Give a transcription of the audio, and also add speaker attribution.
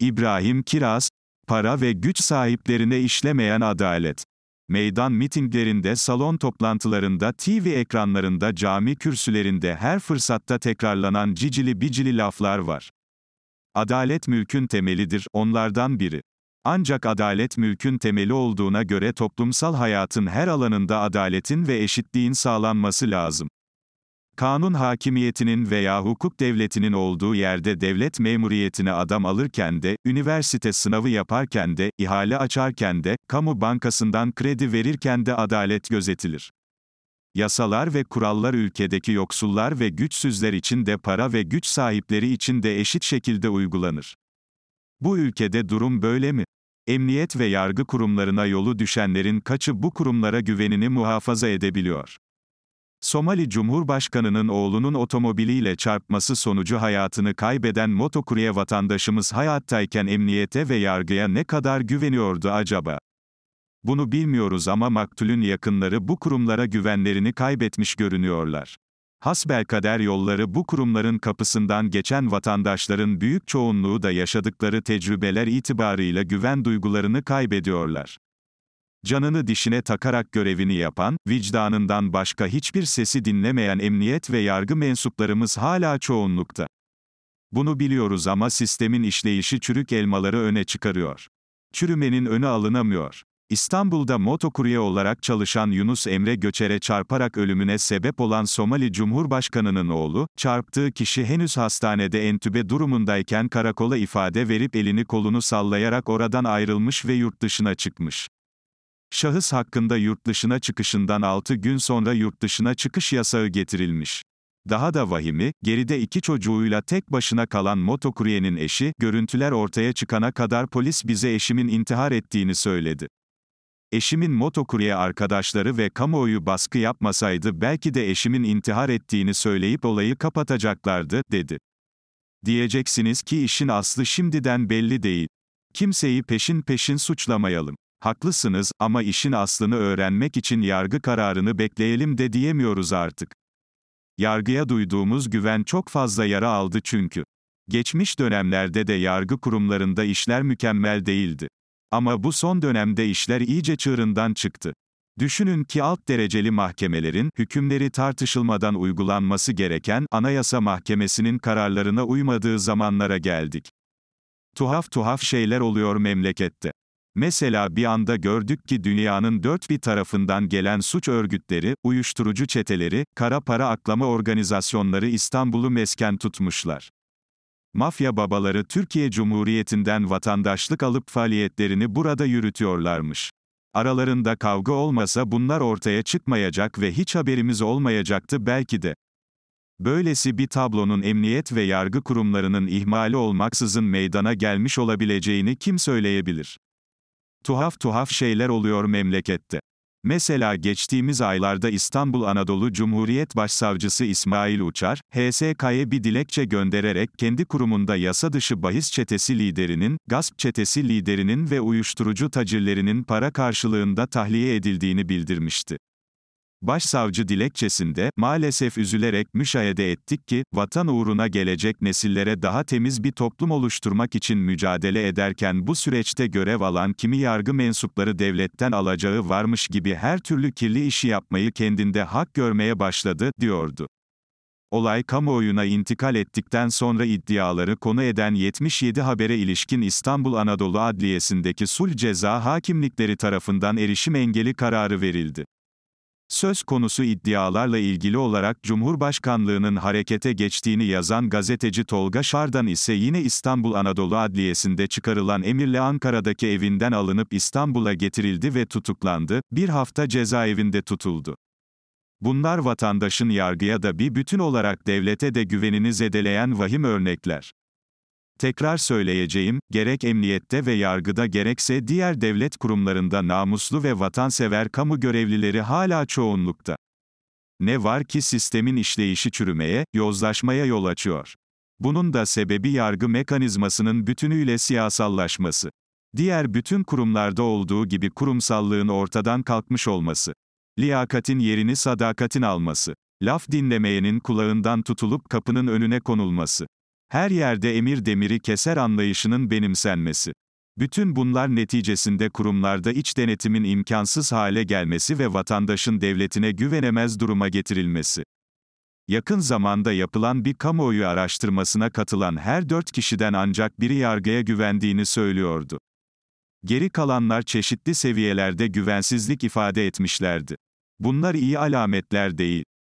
Speaker 1: İbrahim Kiraz, para ve güç sahiplerine işlemeyen adalet. Meydan mitinglerinde, salon toplantılarında, TV ekranlarında, cami kürsülerinde her fırsatta tekrarlanan cicili bicili laflar var. Adalet mülkün temelidir, onlardan biri. Ancak adalet mülkün temeli olduğuna göre toplumsal hayatın her alanında adaletin ve eşitliğin sağlanması lazım kanun hakimiyetinin veya hukuk devletinin olduğu yerde devlet memuriyetine adam alırken de, üniversite sınavı yaparken de, ihale açarken de, kamu bankasından kredi verirken de adalet gözetilir. Yasalar ve kurallar ülkedeki yoksullar ve güçsüzler için de para ve güç sahipleri için de eşit şekilde uygulanır. Bu ülkede durum böyle mi? Emniyet ve yargı kurumlarına yolu düşenlerin kaçı bu kurumlara güvenini muhafaza edebiliyor? Somali Cumhurbaşkanı'nın oğlunun otomobiliyle çarpması sonucu hayatını kaybeden motokurye vatandaşımız hayattayken emniyete ve yargıya ne kadar güveniyordu acaba? Bunu bilmiyoruz ama maktulün yakınları bu kurumlara güvenlerini kaybetmiş görünüyorlar. Hasbelkader yolları bu kurumların kapısından geçen vatandaşların büyük çoğunluğu da yaşadıkları tecrübeler itibarıyla güven duygularını kaybediyorlar canını dişine takarak görevini yapan, vicdanından başka hiçbir sesi dinlemeyen emniyet ve yargı mensuplarımız hala çoğunlukta. Bunu biliyoruz ama sistemin işleyişi çürük elmaları öne çıkarıyor. Çürümenin önü alınamıyor. İstanbul'da motokurye olarak çalışan Yunus Emre Göçer'e çarparak ölümüne sebep olan Somali Cumhurbaşkanı'nın oğlu, çarptığı kişi henüz hastanede entübe durumundayken karakola ifade verip elini kolunu sallayarak oradan ayrılmış ve yurt dışına çıkmış şahıs hakkında yurt dışına çıkışından 6 gün sonra yurt dışına çıkış yasağı getirilmiş. Daha da vahimi, geride iki çocuğuyla tek başına kalan motokuryenin eşi, görüntüler ortaya çıkana kadar polis bize eşimin intihar ettiğini söyledi. Eşimin motokurye arkadaşları ve kamuoyu baskı yapmasaydı belki de eşimin intihar ettiğini söyleyip olayı kapatacaklardı, dedi. Diyeceksiniz ki işin aslı şimdiden belli değil. Kimseyi peşin peşin suçlamayalım haklısınız ama işin aslını öğrenmek için yargı kararını bekleyelim de diyemiyoruz artık. Yargıya duyduğumuz güven çok fazla yara aldı çünkü. Geçmiş dönemlerde de yargı kurumlarında işler mükemmel değildi. Ama bu son dönemde işler iyice çığırından çıktı. Düşünün ki alt dereceli mahkemelerin hükümleri tartışılmadan uygulanması gereken Anayasa Mahkemesi'nin kararlarına uymadığı zamanlara geldik. Tuhaf tuhaf şeyler oluyor memlekette. Mesela bir anda gördük ki dünyanın dört bir tarafından gelen suç örgütleri, uyuşturucu çeteleri, kara para aklama organizasyonları İstanbul'u mesken tutmuşlar. Mafya babaları Türkiye Cumhuriyeti'nden vatandaşlık alıp faaliyetlerini burada yürütüyorlarmış. Aralarında kavga olmasa bunlar ortaya çıkmayacak ve hiç haberimiz olmayacaktı belki de. Böylesi bir tablonun emniyet ve yargı kurumlarının ihmali olmaksızın meydana gelmiş olabileceğini kim söyleyebilir? Tuhaf tuhaf şeyler oluyor memlekette. Mesela geçtiğimiz aylarda İstanbul Anadolu Cumhuriyet Başsavcısı İsmail Uçar, HSK'ye bir dilekçe göndererek kendi kurumunda yasa dışı bahis çetesi liderinin, gasp çetesi liderinin ve uyuşturucu tacirlerinin para karşılığında tahliye edildiğini bildirmişti. Başsavcı dilekçesinde, maalesef üzülerek müşahede ettik ki, vatan uğruna gelecek nesillere daha temiz bir toplum oluşturmak için mücadele ederken bu süreçte görev alan kimi yargı mensupları devletten alacağı varmış gibi her türlü kirli işi yapmayı kendinde hak görmeye başladı, diyordu. Olay kamuoyuna intikal ettikten sonra iddiaları konu eden 77 habere ilişkin İstanbul Anadolu Adliyesi'ndeki sulh ceza hakimlikleri tarafından erişim engeli kararı verildi. Söz konusu iddialarla ilgili olarak Cumhurbaşkanlığının harekete geçtiğini yazan gazeteci Tolga Şardan ise yine İstanbul Anadolu Adliyesi'nde çıkarılan emirle Ankara'daki evinden alınıp İstanbul'a getirildi ve tutuklandı, bir hafta cezaevinde tutuldu. Bunlar vatandaşın yargıya da bir bütün olarak devlete de güvenini zedeleyen vahim örnekler. Tekrar söyleyeceğim, gerek emniyette ve yargıda gerekse diğer devlet kurumlarında namuslu ve vatansever kamu görevlileri hala çoğunlukta. Ne var ki sistemin işleyişi çürümeye, yozlaşmaya yol açıyor. Bunun da sebebi yargı mekanizmasının bütünüyle siyasallaşması. Diğer bütün kurumlarda olduğu gibi kurumsallığın ortadan kalkmış olması. Liyakatin yerini sadakatin alması. Laf dinlemeyenin kulağından tutulup kapının önüne konulması. Her yerde emir demiri keser anlayışının benimsenmesi. Bütün bunlar neticesinde kurumlarda iç denetimin imkansız hale gelmesi ve vatandaşın devletine güvenemez duruma getirilmesi. Yakın zamanda yapılan bir kamuoyu araştırmasına katılan her dört kişiden ancak biri yargıya güvendiğini söylüyordu. Geri kalanlar çeşitli seviyelerde güvensizlik ifade etmişlerdi. Bunlar iyi alametler değil.